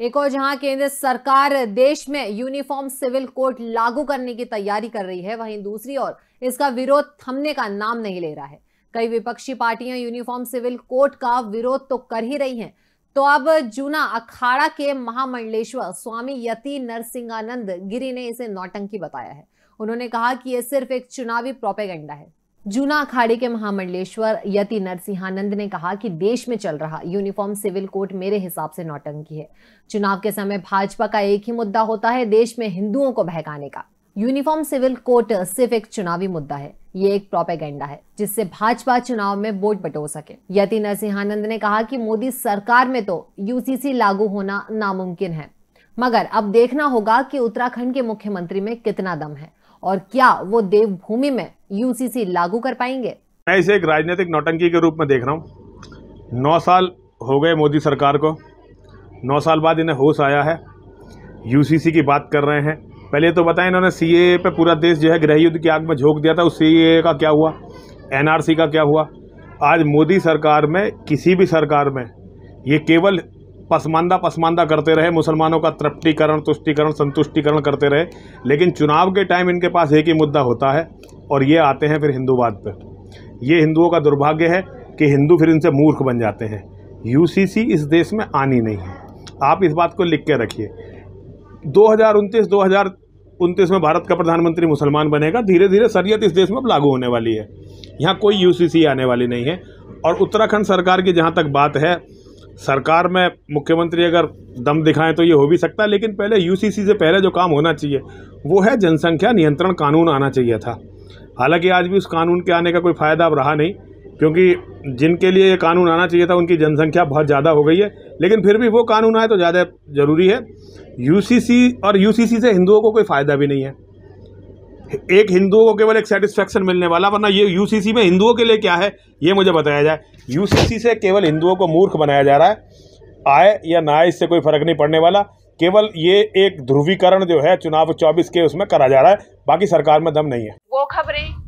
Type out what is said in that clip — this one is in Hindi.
एक और जहां केंद्र सरकार देश में यूनिफॉर्म सिविल कोड लागू करने की तैयारी कर रही है वहीं दूसरी ओर इसका विरोध थमने का नाम नहीं ले रहा है कई विपक्षी पार्टियां यूनिफॉर्म सिविल कोड का विरोध तो कर ही रही हैं तो अब जूना अखाड़ा के महामंडलेश्वर स्वामी यति नरसिंहानंद गिरी ने इसे नौटंकी बताया है उन्होंने कहा कि यह सिर्फ एक चुनावी प्रोपेगेंडा है जूना अखाड़े के महामंडलेश्वर यति नरसिंहानंद ने कहा कि देश में चल रहा यूनिफॉर्म सिविल कोड मेरे हिसाब से नौटंकी है चुनाव के समय भाजपा का एक ही मुद्दा होता है देश में हिंदुओं को बहकाने का यूनिफॉर्म सिविल कोड सिर्फ एक चुनावी मुद्दा है ये एक प्रोपेगेंडा है जिससे भाजपा चुनाव में वोट बटो सके यति नरसिंहानंद ने कहा कि मोदी सरकार में तो यूसीसी लागू होना नामुमकिन है मगर अब देखना होगा कि उत्तराखंड के मुख्यमंत्री में कितना दम है और क्या वो देवभूमि में यूसीसी लागू कर पाएंगे मैं इसे एक राजनीतिक नौटंकी के रूप में देख रहा हूँ नौ साल हो गए मोदी सरकार को नौ साल बाद इन्हें होश आया है यूसीसी की बात कर रहे हैं पहले तो बताएं इन्होंने सीए पे पूरा देश जो है गृह युद्ध की आग में झोंक दिया था उस सीए का क्या हुआ एनआरसी का क्या हुआ आज मोदी सरकार में किसी भी सरकार में ये केवल पसमानदा पसमानदा करते रहे मुसलमानों का तृप्तिकरण तुष्टिकरण संतुष्टिकरण करते रहे लेकिन चुनाव के टाइम इनके पास एक ही मुद्दा होता है और ये आते हैं फिर हिंदूवाद पर ये हिंदुओं का दुर्भाग्य है कि हिंदू फिर इनसे मूर्ख बन जाते हैं यू इस देश में आनी नहीं है आप इस बात को लिख के रखिए दो हज़ार दो हज़ार उनतीस में भारत का प्रधानमंत्री मुसलमान बनेगा धीरे धीरे सरियत इस देश में अब लागू होने वाली है यहाँ कोई यू आने वाली नहीं है और उत्तराखंड सरकार की जहाँ तक बात है सरकार में मुख्यमंत्री अगर दम दिखाएं तो ये हो भी सकता है लेकिन पहले यूसीसी से पहले जो काम होना चाहिए वो है जनसंख्या नियंत्रण कानून आना चाहिए था हालांकि आज भी उस कानून के आने का कोई फ़ायदा अब रहा नहीं क्योंकि जिनके लिए ये कानून आना चाहिए था उनकी जनसंख्या बहुत ज़्यादा हो गई है लेकिन फिर भी वो कानून आए तो ज़्यादा ज़रूरी है यूसीसी और यूसीसी से हिंदुओं को कोई फ़ायदा भी नहीं है एक हिंदुओं को केवल एक सेटिस्फेक्शन मिलने वाला वरना ये यूसीसी में हिंदुओं के लिए क्या है ये मुझे बताया जाए यूसीसी से केवल हिंदुओं को मूर्ख बनाया जा रहा है आए या ना आए इससे कोई फर्क नहीं पड़ने वाला केवल ये एक ध्रुवीकरण जो है चुनाव 24 के उसमें करा जा रहा है बाकी सरकार में दम नहीं है वो खबरें